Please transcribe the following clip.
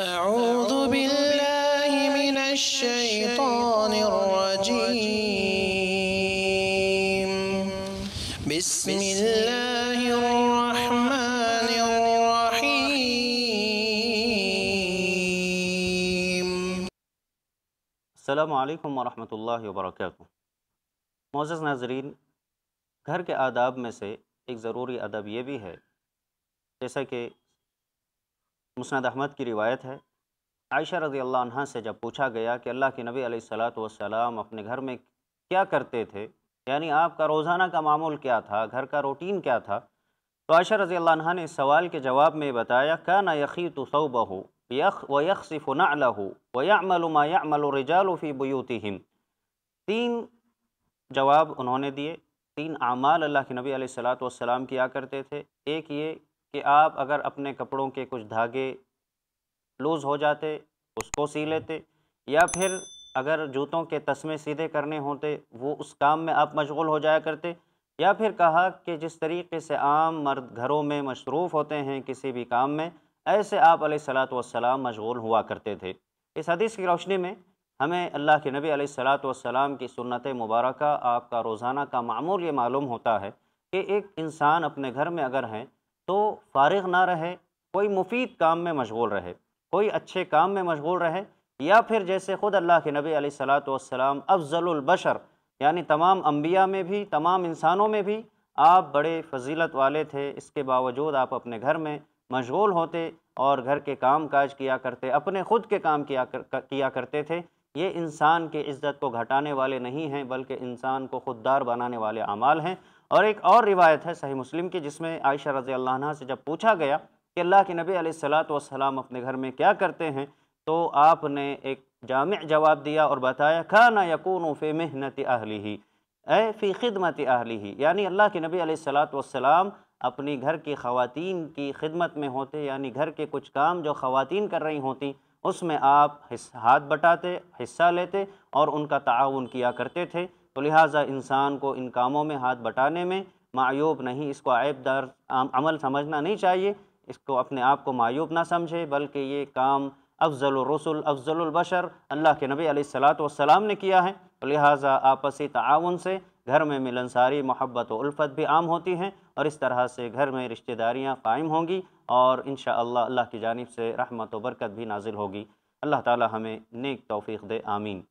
أعوذ بالله من الشيطان الرجيم بسم الله الرحمن الرحيم السلام عليكم ورحمة الله وبركاته معزز ناظرین گھر کے آداب میں سے ایک ضروری ادب یہ بھی ہے جیسا کہ مسند احمد کی روایت ہے عائشہ رضی اللہ عنہ سے جب پوچھا گیا کہ اللہ کے نبی علیہ السلام اپنے گھر میں کیا کرتے تھے یعنی آپ کا روزانہ کا معمول کیا تھا گھر کا روٹین کیا تھا تو عائشہ رضی اللہ عنہ نے اس سوال کے جواب میں بتایا کا نہ یقی تو صوبہ یق و یک صف و یامایہ تین جواب انہوں نے دیے تین اعمال اللہ کے نبی علیہ السلام کیا کرتے تھے ایک یہ کہ آپ اگر اپنے کپڑوں کے کچھ دھاگے لوز ہو جاتے اس کو سی لیتے یا پھر اگر جوتوں کے تسمے سیدھے کرنے ہوتے وہ اس کام میں آپ مشغول ہو جایا کرتے یا پھر کہا کہ جس طریقے سے عام مرد گھروں میں مصروف ہوتے ہیں کسی بھی کام میں ایسے آپ علیہ السلام مشغول ہوا کرتے تھے اس حدیث کی روشنی میں ہمیں اللہ کے نبی علیہ السلام کی سنت مبارکہ آپ کا روزانہ کا معمول یہ معلوم ہوتا ہے کہ ایک انسان اپنے گھر میں اگر ہیں تو فارغ نہ رہے کوئی مفید کام میں مشغول رہے کوئی اچھے کام میں مشغول رہے یا پھر جیسے خود اللہ کے نبی علیہ السلام افضل البشر یعنی تمام انبیاء میں بھی تمام انسانوں میں بھی آپ بڑے فضیلت والے تھے اس کے باوجود آپ اپنے گھر میں مشغول ہوتے اور گھر کے کام کاج کیا کرتے اپنے خود کے کام کیا کرتے تھے یہ انسان کے عزت کو گھٹانے والے نہیں ہیں بلکہ انسان کو خوددار بنانے والے اعمال ہیں اور ایک اور روایت ہے صحیح مسلم کی جس میں عائشہ رضی اللہ عنہ سے جب پوچھا گیا کہ اللہ کے نبی علیہ السلاۃ اپنے گھر میں کیا کرتے ہیں تو آپ نے ایک جامع جواب دیا اور بتایا کھانا یقون فی محنت اہلیہ اے فی خدمت اہلی ہی یعنی اللہ کے نبی علیہ السلام اپنی گھر کی خواتین کی خدمت میں ہوتے یعنی گھر کے کچھ کام جو خواتین کر رہی ہوتیں اس میں آپ ہاتھ بٹاتے حصہ لیتے اور ان کا تعاون کیا کرتے تھے تو لہٰذا انسان کو ان کاموں میں ہاتھ بٹانے میں معیوب نہیں اس کو عائب دار عمل سمجھنا نہیں چاہیے اس کو اپنے آپ کو معیوب نہ سمجھے بلکہ یہ کام افضل الرسل افضل البشر اللہ کے نبی علیہ السلاۃ والسلام نے کیا ہے لہٰذا آپسی تعاون سے گھر میں ملنساری محبت و الفت بھی عام ہوتی ہیں اور اس طرح سے گھر میں رشتہ داریاں قائم ہوں گی اور انشاءاللہ اللہ کی جانب سے رحمت و برکت بھی نازل ہوگی اللہ تعالی ہمیں نیک توفیق دے آمین